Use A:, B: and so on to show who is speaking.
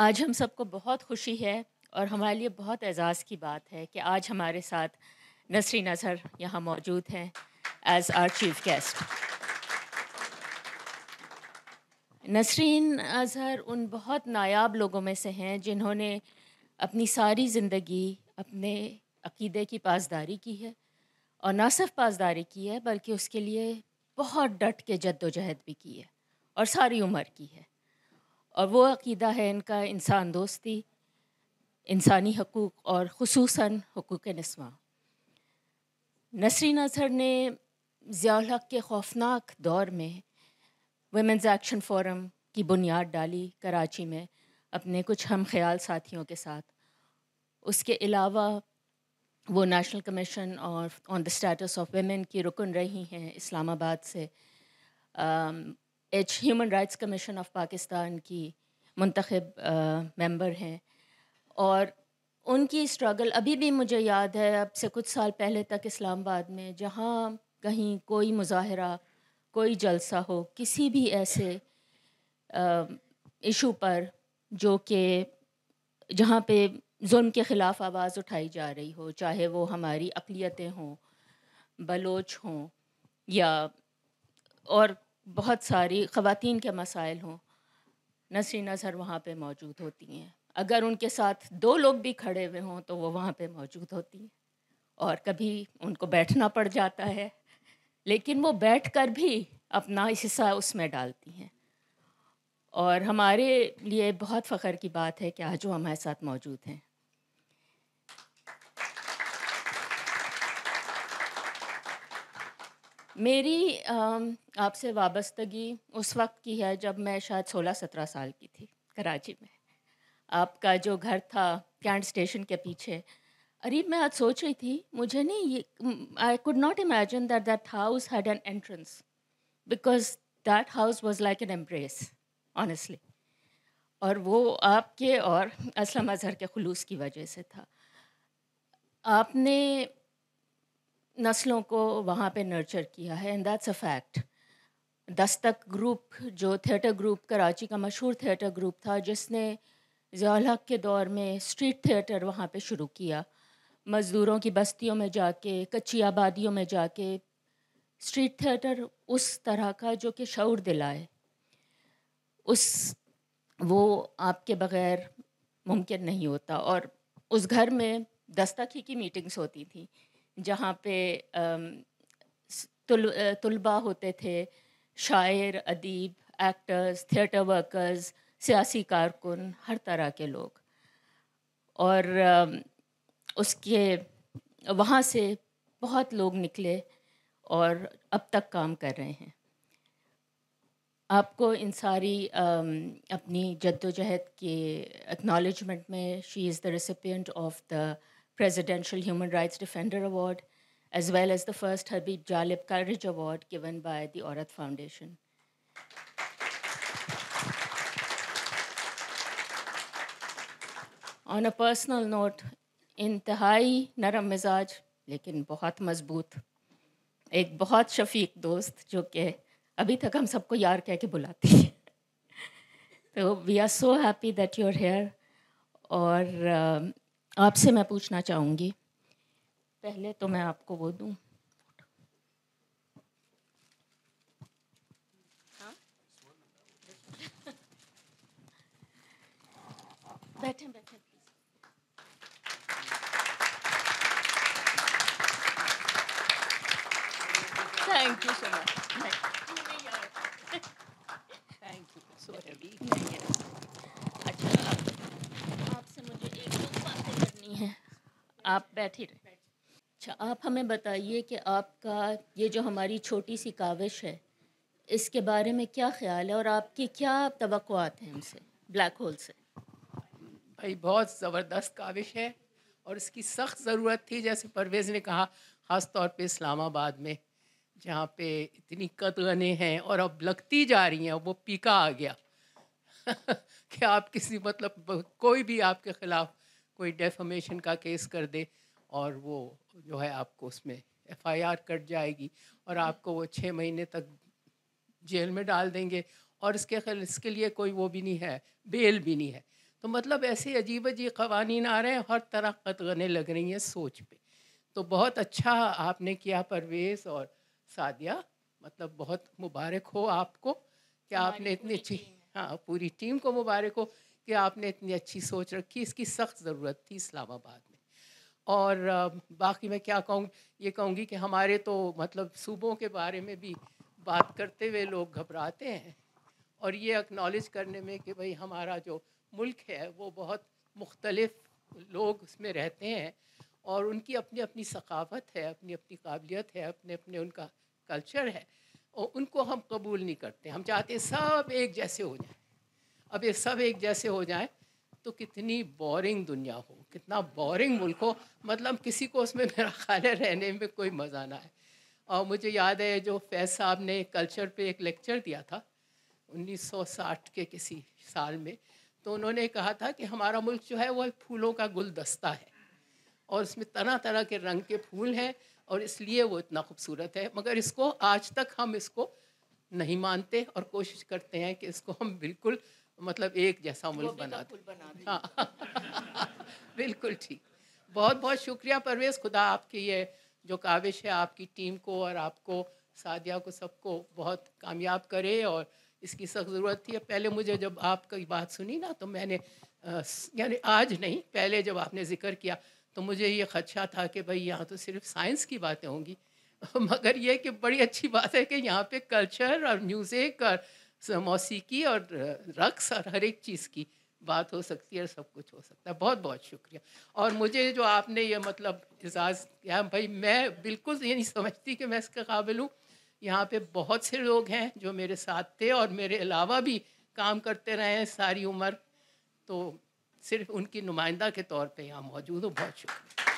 A: आज हम सबको बहुत खुशी है और हमारे लिए बहुत एज़ाज़ की बात है कि आज हमारे साथ नसरी नज़र यहाँ मौजूद हैं as our chief guest Nasreen Azhar उन बहुत नायाब लोगों में से हैं जिन्होंने अपनी सारी ज़िंदगी अपने अकीदे की पासदारी की है और ना सिर्फ पासदारी की है बल्कि उसके लिए बहुत डट के जद्दोजहद भी की है और सारी उम्र की है और वो अकीदा है इनका इंसान दोस्ती इंसानी हकूक़ और खसूस हकूक़ नस्वा नसरी नज़र ने ज़ियालहक के खौफनाक दौर में वेमेंस एक्शन फोरम की बुनियाद डाली कराची में अपने कुछ हम ख्याल साथियों के साथ उसके अलावा वो नेशनल कमीशन और on the status of women की रुकन रही हैं इस्लामाबाद से H human rights commission of Pakistan की मंतखब मेंबर हैं और उनकी स्ट्रगल अभी भी मुझे याद है अब से कुछ साल पहले तक इस्लामाबाद में जहाँ कहीं कोई मुजाहरा कोई जलसा हो किसी भी ऐसे इशू पर जो कि जहाँ पे जुल्म के ख़िलाफ़ आवाज़ उठाई जा रही हो चाहे वो हमारी अकलीतें हों बलोच हों या और बहुत सारी ख़वान के मसाइल हों नसरी नज़र वहाँ पर मौजूद होती हैं अगर उनके साथ दो लोग भी खड़े हुए हों तो वो वहाँ पर मौजूद होती हैं और कभी उनको बैठना पड़ जाता है लेकिन वो बैठ कर भी अपना हिस्सा उसमें डालती हैं और हमारे लिए बहुत फ़ख्र की बात है कि आज वो हमारे साथ मौजूद हैं मेरी आपसे वाबस्तगी उस वक्त की है जब मैं शायद सोलह सत्रह साल की थी कराची में आपका जो घर था कैंट स्टेशन के पीछे अरे मैं आज सोच रही थी मुझे नहीं ये I could not imagine that that house had an entrance because that house was like an embrace honestly और वो आपके और असलम अजहर के खलूस की वजह से था आपने नस्लों को वहाँ पे नर्चर किया है and that's a fact Dastak group जो थिएटर ग्रुप कराची का मशहूर थिएटर ग्रुप था जिसने ज़ियाल हक के दौर में स्ट्रीट थिएटर वहाँ पे शुरू किया मज़दूरों की बस्तियों में जाके कच्ची आबादियों में जाके स्ट्रीट थिएटर उस तरह का जो कि शौर दिलाए उस वो आपके बग़ैर मुमकिन नहीं होता और उस घर में दस्तक ही की मीटिंग्स होती थी जहाँ पे तलबा तुलबा होते थे शायर अदीब एक्टर्स थिएटर वर्कर्स सियासी कारकुन हर तरह के लोग और उसके वहाँ से बहुत लोग निकले और अब तक काम कर रहे हैं आपको इन सारी अपनी जद्दोजहद के एक्नॉलेजमेंट में she is the recipient of the Presidential Human Rights Defender Award, as well as the first Habib Jalib Courage Award given by the Aurat Foundation. On a personal note, इंतहाई नरम मिजाज लेकिन बहुत मजबूत एक बहुत शफीक दोस्त जो कि अभी तक हम सबको यार कह के बुलाती है तो we are so happy that you are here और आपसे मैं पूछना चाहूँगी पहले तो मैं आपको वो दूँ हाँ? बैठे बैठे थैंक यू सो मच आप बैठे रहे अच्छा आप हमें बताइए कि आपका ये जो हमारी छोटी सी काविश है इसके बारे में क्या ख्याल है और आपकी क्या तवक़ात हैं हमसे ब्लैक
B: होल से भाई बहुत ज़बरदस्त काविश है और इसकी सख्त ज़रूरत थी जैसे परवेज़ ने कहा ख़ास तौर पे इस्लामाबाद में जहाँ पे इतनी कतगने हैं और अब लगती जा रही हैं वो पीका आ गया कि आप किसी मतलब कोई भी आपके ख़िलाफ़ कोई डेफामेशन का केस कर दे और वो जो है आपको उसमें एफआईआर कट जाएगी और आपको वो छः महीने तक जेल में डाल देंगे और इसके खल इसके लिए कोई वो भी नहीं है बेल भी नहीं है तो मतलब ऐसे अजीब अजीब कवानीन आ रहे हैं हर तरह कतगने लग रही हैं सोच पे तो बहुत अच्छा आपने किया परवेज़ और सादिया मतलब बहुत मुबारक हो आपको कि आपने इतनी अच्छी हाँ पूरी टीम को मुबारक हो कि आपने इतनी अच्छी सोच रखी इसकी सख्त ज़रूरत थी इस्लामाबाद में और बाकी मैं क्या कहूँ ये कहूँगी कि हमारे तो मतलब सूबों के बारे में भी बात करते हुए लोग घबराते हैं और ये एक्नॉलेज करने में कि भाई हमारा जो मुल्क है वो बहुत मुख्तलफ लोग उसमें रहते हैं और उनकी अपनी अपनी सकाफ़त है अपनी अपनी काबिलियत है अपने अपने उनका कल्चर है और उनको हम कबूल नहीं करते हम चाहते सब एक जैसे हो जाए अब ये सब एक जैसे हो जाए तो कितनी बोरिंग दुनिया हो कितना बोरिंग मुल्क हो मतलब किसी को उसमें मेरा ख्याल है रहने में कोई मज़ा ना आए और मुझे याद है जो फैज साहब ने कल्चर पे एक लेक्चर दिया था 1960 के किसी साल में तो उन्होंने कहा था कि हमारा मुल्क जो है वह फूलों का गुलदस्ता है और उसमें तरह तरह के रंग के फूल हैं और इसलिए वो इतना खूबसूरत है मगर इसको आज तक हम इसको नहीं मानते और कोशिश करते हैं कि इसको हम बिल्कुल मतलब एक जैसा मुल्क तो बना दें हाँ बिल्कुल ठीक बहुत बहुत शुक्रिया परवेज़ खुदा आपकी ये जो काविश है आपकी टीम को और आपको सादिया को सबको बहुत कामयाब करे और इसकी सख्त ज़रूरत थी पहले मुझे जब आपकी बात सुनी ना तो मैंने यानी आज नहीं पहले जब आपने ज़िक्र किया तो मुझे ये खदशा था कि भाई यहाँ तो सिर्फ साइंस की बातें होंगी मगर ये कि बड़ी अच्छी बात है कि यहाँ पे कल्चर और म्यूज़िक और मौसीकी और रक्स और हर एक चीज़ की बात हो सकती है सब कुछ हो सकता है बहुत बहुत शुक्रिया और मुझे जो आपने ये मतलब एजाज़ किया भाई मैं बिल्कुल ये नहीं समझती कि मैं इसके काबिल हूँ यहाँ पे बहुत से लोग हैं जो मेरे साथ थे और मेरे अलावा भी काम करते रहे हैं सारी उम्र तो सिर्फ उनकी नुमाइंदा के तौर पे यहाँ मौजूद हूँ बहुत शुक्रिया